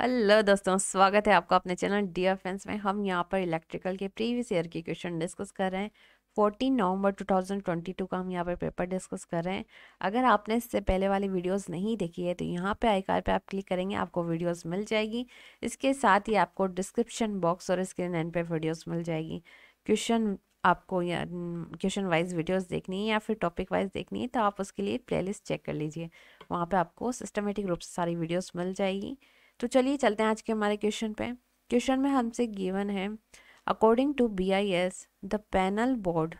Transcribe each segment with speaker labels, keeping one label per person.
Speaker 1: hello दोस्तों स्वागत है आपका अपने चैनल डियर फ्रेंड्स में हम यहाँ पर इलेक्ट्रिकल के प्रीवियस ईयर के क्वेश्चन डिस्कस कर रहे हैं 14 नवंबर 2022 का हम यहाँ पर पेपर डिस्कस कर रहे हैं अगर आपने इससे पहले वाली वीडियोस नहीं देखी है तो यहाँ पे आई कार्ड पर आप क्लिक करेंगे आपको वीडियोस मिल जाएगी इसके साथ ही आपको डिस्क्रिप्शन बॉक्स और स्क्रीन एंड पे वीडियोस मिल जाएगी क्वेश्चन आपको या क्वेश्चन वाइज वीडियोस देखनी है या फिर टॉपिक वाइज देखनी है तो आप उसके लिए प्लेलिस्ट चेक कर लीजिए वहाँ पर आपको सिस्टमेटिक रूप से सारी वीडियोज़ मिल जाएगी तो चलिए चलते हैं आज के हमारे क्वेश्चन पे क्वेश्चन में हमसे गिवन है according to B I S the panel board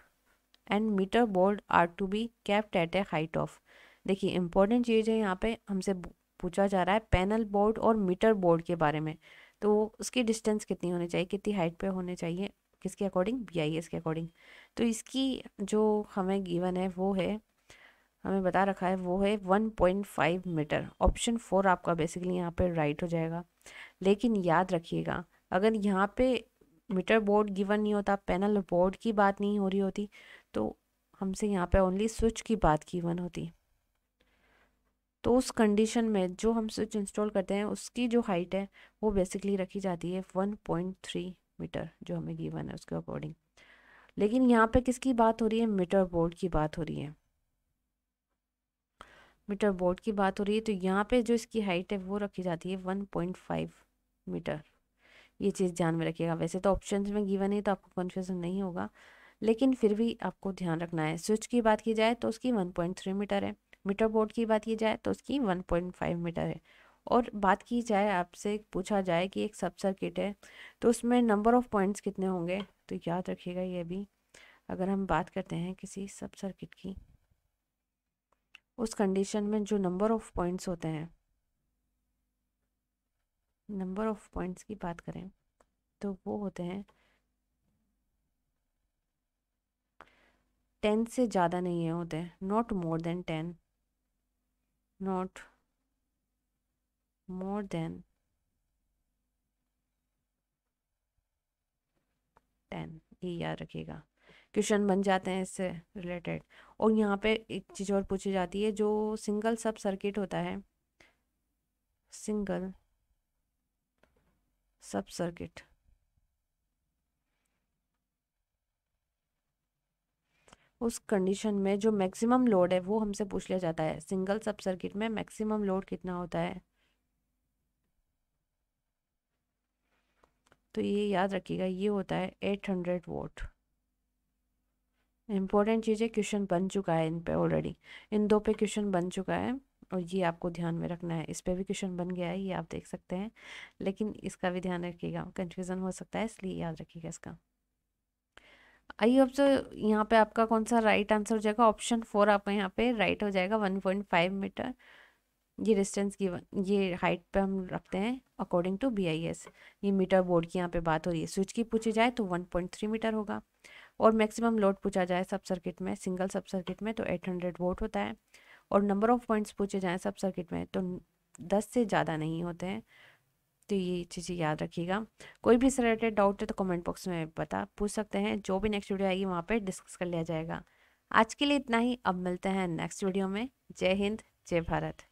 Speaker 1: and meter board are to be kept at a height of देखिए इंपॉर्टेंट चीज़ है यहाँ पे हमसे पूछा जा रहा है पैनल बोर्ड और मीटर बोर्ड के बारे में तो उसकी डिस्टेंस कितनी होनी चाहिए कितनी हाइट पे होने चाहिए किसके अकॉर्डिंग बी आई एस के अकॉर्डिंग तो इसकी जो हमें गिवन है वो है हमें बता रखा है वो है 1.5 मीटर ऑप्शन फोर आपका बेसिकली यहाँ पे राइट हो जाएगा लेकिन याद रखिएगा अगर यहाँ पे मीटर बोर्ड गिवन नहीं होता पैनल बोर्ड की बात नहीं हो रही होती तो हमसे यहाँ पे ओनली स्विच की बात गिवन होती तो उस कंडीशन में जो हम स्विच इंस्टॉल करते हैं उसकी जो हाइट है वो बेसिकली रखी जाती है वन मीटर जो हमें गिवन है उसके अकॉर्डिंग लेकिन यहाँ पर किसकी बात हो रही है मीटर बोर्ड की बात हो रही है मीटर बोर्ड की बात हो रही है तो यहाँ पे जो इसकी हाइट है वो रखी जाती है वन पॉइंट फाइव मीटर ये चीज़ ध्यान में रखिएगा वैसे तो ऑप्शन में गिवन है तो आपको कन्फ्यूजन नहीं होगा लेकिन फिर भी आपको ध्यान रखना है स्विच की बात की जाए तो उसकी वन पॉइंट थ्री मीटर है मीटर बोर्ड की बात की जाए तो उसकी वन पॉइंट फाइव मीटर है और बात की जाए आपसे पूछा जाए कि एक सब सर्किट है तो उसमें नंबर ऑफ पॉइंट्स कितने होंगे तो याद रखिएगा ये भी अगर हम बात करते हैं किसी सब सर्किट की उस कंडीशन में जो नंबर ऑफ पॉइंट्स होते हैं नंबर ऑफ पॉइंट्स की बात करें तो वो होते हैं टेन से ज़्यादा नहीं है होते not more than ten not more than ten ये याद रखिएगा क्वेश्चन बन जाते हैं इससे रिलेटेड और यहाँ पे एक चीज़ और पूछी जाती है जो सिंगल सब सर्किट होता है सिंगल सब सर्किट उस कंडीशन में जो मैक्सिमम लोड है वो हमसे पूछ लिया जाता है सिंगल सब सर्किट में मैक्सिमम लोड कितना होता है तो ये याद रखिएगा ये होता है एट हंड्रेड वोट इम्पोर्टेंट चीज़ें क्वेश्चन बन चुका है इन पे ऑलरेडी इन दो पे क्वेश्चन बन चुका है और ये आपको ध्यान में रखना है इस पर भी क्वेश्चन बन गया है ये आप देख सकते हैं लेकिन इसका भी ध्यान रखिएगा कन्फ्यूज़न हो सकता है इसलिए याद रखिएगा इसका आई अब जो यहाँ पे आपका कौन सा राइट आंसर हो जाएगा ऑप्शन फोर आपका यहाँ पे राइट हो जाएगा वन पॉइंट फाइव मीटर ये डिस्टेंस की ये हाइट पे हम रखते हैं according to B I S ये मीटर बोर्ड की यहाँ पे बात हो रही है स्विच की पूछी जाए तो वन पॉइंट थ्री मीटर होगा और मैक्सिमम लोड पूछा जाए सब सर्किट में सिंगल सब सर्किट में तो 800 वोट होता है और नंबर ऑफ पॉइंट्स पूछे जाएँ सब सर्किट में तो दस से ज़्यादा नहीं होते हैं तो ये चीज़ें याद रखिएगा कोई भी इस रिलेटेड डाउट है तो कमेंट बॉक्स में बता पूछ सकते हैं जो भी नेक्स्ट वीडियो आएगी वहाँ पर डिस्कस कर लिया जाएगा आज के लिए इतना ही अब मिलते हैं नेक्स्ट वीडियो में जय हिंद जय भारत